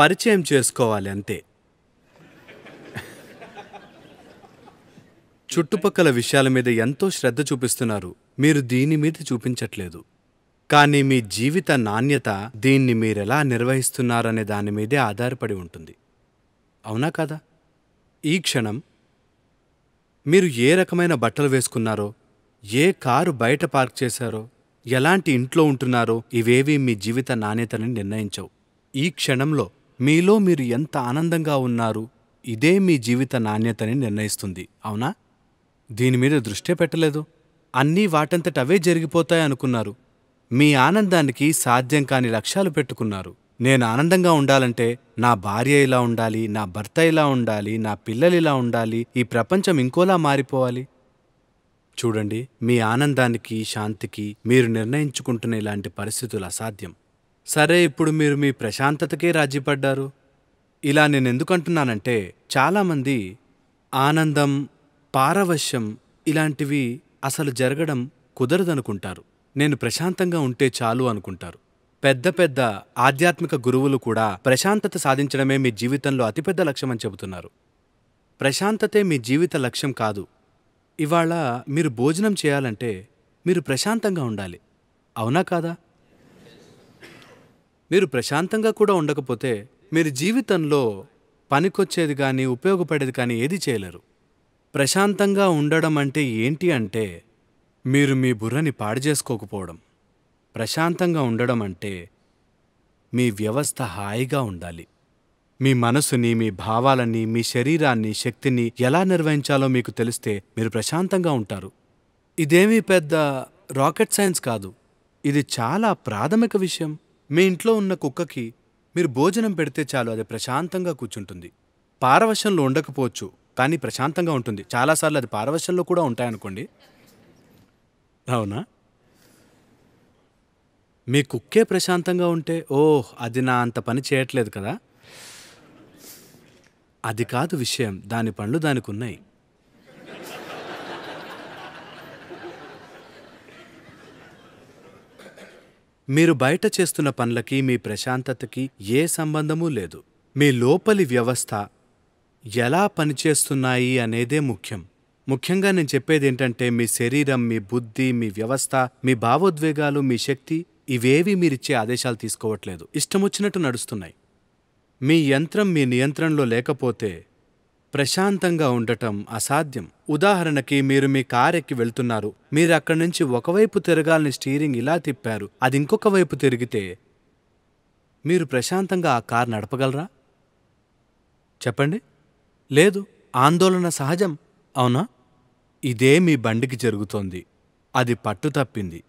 పరిచయం చేసుకోవాలి అంతే చుట్టుపక్కల విషయాల మీద ఎంతో శ్రద్ధ చూపిస్తున్నారు మీరు దీని మీద చూపించట్లేదు కానీ మీ జీవిత నాణ్యత దీన్ని మీరెలా నిర్వహిస్తున్నారనే దాని మీదే ఆధారపడి ఉంటుంది అవునా కాదా ఈ క్షణం మీరు ఏ రకమైన బట్టలు వేసుకున్నారో ఏ కారు బయట పార్క్ చేశారో ఎలాంటి ఇంట్లో ఉంటున్నారో ఇవేవీ మీ జీవిత నాణ్యతని నిర్ణయించవు ఈ క్షణంలో మీలో మీరు ఎంత ఆనందంగా ఉన్నారు ఇదే మీ జీవిత నాణ్యతని నిర్ణయిస్తుంది అవునా దీని మీద దృష్టే పెట్టలేదు అన్నీ వాటంతట అవే జరిగిపోతాయనుకున్నారు మీ ఆనందానికి సాధ్యం కాని లక్ష్యాలు పెట్టుకున్నారు నేను ఆనందంగా ఉండాలంటే నా భార్య ఇలా ఉండాలి నా భర్త ఇలా ఉండాలి నా పిల్లలు ఇలా ఉండాలి ఈ ప్రపంచం ఇంకోలా మారిపోవాలి చూడండి మీ ఆనందానికి శాంతికి మీరు నిర్ణయించుకుంటున్న ఇలాంటి పరిస్థితులు అసాధ్యం సరే ఇప్పుడు మీరు మీ ప్రశాంతతకే రాజీపడ్డారు ఇలా నేను ఎందుకంటున్నానంటే చాలామంది ఆనందం పారవశ్యం ఇలాంటివి అసలు జరగడం కుదరదనుకుంటారు నేను ప్రశాంతంగా ఉంటే చాలు అనుకుంటారు పెద్ద పెద్ద ఆధ్యాత్మిక గురువులు కూడా ప్రశాంతత సాధించడమే మీ జీవితంలో అతిపెద్ద లక్ష్యం అని చెబుతున్నారు ప్రశాంతతే మీ జీవిత లక్ష్యం కాదు ఇవాళ మీరు భోజనం చేయాలంటే మీరు ప్రశాంతంగా ఉండాలి అవునా కాదా మీరు ప్రశాంతంగా కూడా ఉండకపోతే మీరు జీవితంలో పనికొచ్చేది కానీ ఉపయోగపడేది కానీ ఏది చేయలేరు ప్రశాంతంగా ఉండడం అంటే ఏంటి అంటే మీరు మీ బుర్రని పాడు చేసుకోకపోవడం ప్రశాంతంగా ఉండడం అంటే మీ వ్యవస్థ హాయిగా ఉండాలి మీ మనసుని మీ భావాలని మీ శరీరాన్ని శక్తిని ఎలా నిర్వహించాలో మీకు తెలిస్తే మీరు ప్రశాంతంగా ఉంటారు ఇదేమీ పెద్ద రాకెట్ సైన్స్ కాదు ఇది చాలా ప్రాథమిక విషయం మీ ఇంట్లో ఉన్న కుక్కకి మీరు భోజనం పెడితే చాలు అది ప్రశాంతంగా కూర్చుంటుంది పారవశంలో ఉండకపోవచ్చు కానీ ప్రశాంతంగా ఉంటుంది చాలాసార్లు అది పారవశంలో కూడా ఉంటాయనుకోండి అవునా మీ కుక్కే ప్రశాంతంగా ఉంటే ఓహ్ అది నా అంత పని చేయట్లేదు కదా అది కాదు విషయం దాని పనులు దానికి ఉన్నాయి మీరు బయట చేస్తున్న పనులకి మీ ప్రశాంతతకి ఏ సంబంధమూ లేదు మీ లోపలి వ్యవస్థ ఎలా పనిచేస్తున్నాయి అనేదే ముఖ్యం ముఖ్యంగా నేను చెప్పేది ఏంటంటే మీ శరీరం మీ బుద్ధి మీ వ్యవస్థ మీ భావోద్వేగాలు మీ శక్తి ఇవేవి మీరిచ్చే ఆదేశాలు తీసుకోవట్లేదు ఇష్టమొచ్చినట్టు నడుస్తున్నాయి మీ యంత్రం మీ నియంత్రణలో లేకపోతే ప్రశాంతంగా ఉండటం అసాధ్యం ఉదాహరణకి మీరు మీ కార్ ఎక్కి వెళ్తున్నారు మీరు అక్కడి నుంచి ఒకవైపు తిరగాలని స్టీరింగ్ ఇలా తిప్పారు అది ఇంకొక వైపు తిరిగితే మీరు ప్రశాంతంగా ఆ కార్ నడపగలరా చెప్పండి లేదు ఆందోళన సహజం అవునా ఇదే మీ బండికి జరుగుతోంది అది పట్టు తప్పింది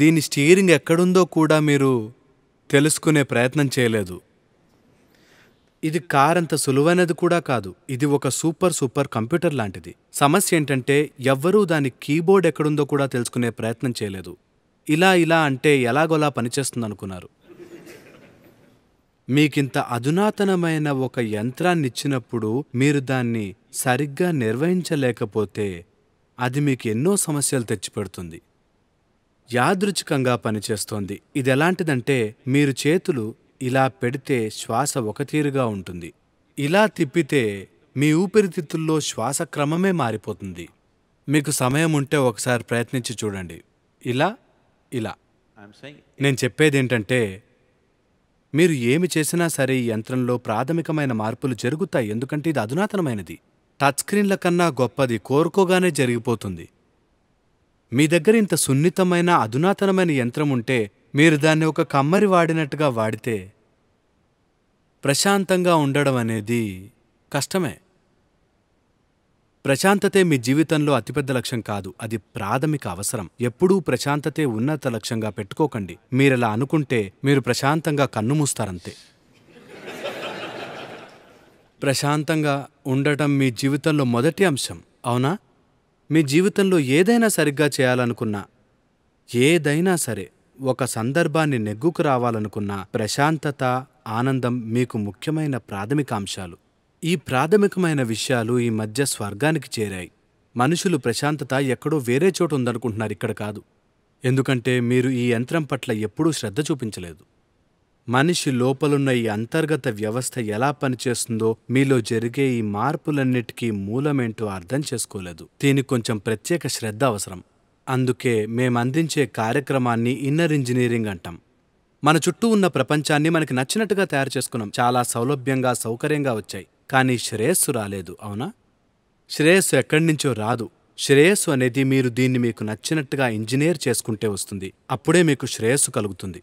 దీని స్టీరింగ్ ఎక్కడుందో కూడా మీరు తెలుసుకునే ప్రయత్నం చేయలేదు ఇది కారంత సులువైనది కూడా కాదు ఇది ఒక సూపర్ సూపర్ కంప్యూటర్ లాంటిది సమస్య ఏంటంటే ఎవ్వరూ దాని కీబోర్డ్ ఎక్కడుందో కూడా తెలుసుకునే ప్రయత్నం చేయలేదు ఇలా ఇలా అంటే ఎలాగోలా పనిచేస్తుంది అనుకున్నారు మీకింత అధునాతనమైన ఒక యంత్రాన్ని ఇచ్చినప్పుడు మీరు దాన్ని సరిగ్గా నిర్వహించలేకపోతే అది మీకు ఎన్నో సమస్యలు తెచ్చిపెడుతుంది యాదృచ్ఛికంగా పనిచేస్తోంది ఇది ఎలాంటిదంటే మీరు చేతులు ఇలా పెడితే శ్వాస ఒకతీరుగా ఉంటుంది ఇలా తిప్పితే మీ ఊపిరితిత్తుల్లో శ్వాస క్రమమే మారిపోతుంది మీకు సమయం ఉంటే ఒకసారి ప్రయత్నించి చూడండి ఇలా ఇలా నేను చెప్పేది ఏంటంటే మీరు ఏమి చేసినా సరే ఈ యంత్రంలో ప్రాథమికమైన మార్పులు జరుగుతాయి ఎందుకంటే ఇది అధునాతనమైనది టచ్ స్క్రీన్ల కన్నా గొప్పది కోరుకోగానే జరిగిపోతుంది మీ దగ్గర ఇంత సున్నితమైన అధునాతనమైన యంత్రం ఉంటే మీరు దాన్ని ఒక కమ్మరి వాడినట్టుగా వాడితే ప్రశాంతంగా ఉండడం అనేది కష్టమే ప్రశాంతతే మీ జీవితంలో అతిపెద్ద లక్ష్యం కాదు అది ప్రాథమిక అవసరం ఎప్పుడూ ప్రశాంతతే ఉన్నత లక్ష్యంగా పెట్టుకోకండి మీరలా అనుకుంటే మీరు ప్రశాంతంగా కన్నుమూస్తారంతే ప్రశాంతంగా ఉండటం మీ జీవితంలో మొదటి అంశం అవునా మీ జీవితంలో ఏదైనా సరిగ్గా చేయాలనుకున్నా ఏదైనా సరే ఒక సందర్భాన్ని నెగ్గుకు రావాలనుకున్నా ప్రశాంతత ఆనందం మీకు ముఖ్యమైన ప్రాథమికాంశాలు ఈ ప్రాథమికమైన విషయాలు ఈ మధ్య స్వర్గానికి చేరాయి మనుషులు ప్రశాంతత ఎక్కడో వేరే చోట ఉందనుకుంటున్నారు ఇక్కడ కాదు ఎందుకంటే మీరు ఈ యంత్రం పట్ల ఎప్పుడూ శ్రద్ధ చూపించలేదు మనిషి లోపలున్న ఈ అంతర్గత వ్యవస్థ ఎలా పనిచేస్తుందో మీలో జరిగే ఈ మార్పులన్నిటికీ మూలమేంటో అర్థం చేసుకోలేదు దీనికి కొంచెం ప్రత్యేక శ్రద్ధ అవసరం అందుకే మేమందించే కార్యక్రమాన్ని ఇన్నర్ ఇంజనీరింగ్ అంటాం మన చుట్టూ ఉన్న ప్రపంచాన్ని మనకి నచ్చినట్టుగా తయారు చేసుకున్నాం చాలా సౌలభ్యంగా సౌకర్యంగా వచ్చాయి కానీ శ్రేయస్సు రాలేదు అవునా శ్రేయస్సు ఎక్కడి నుంచో రాదు శ్రేయస్సు అనేది మీరు దీన్ని మీకు నచ్చినట్టుగా ఇంజనీర్ చేసుకుంటే వస్తుంది అప్పుడే మీకు శ్రేయస్సు కలుగుతుంది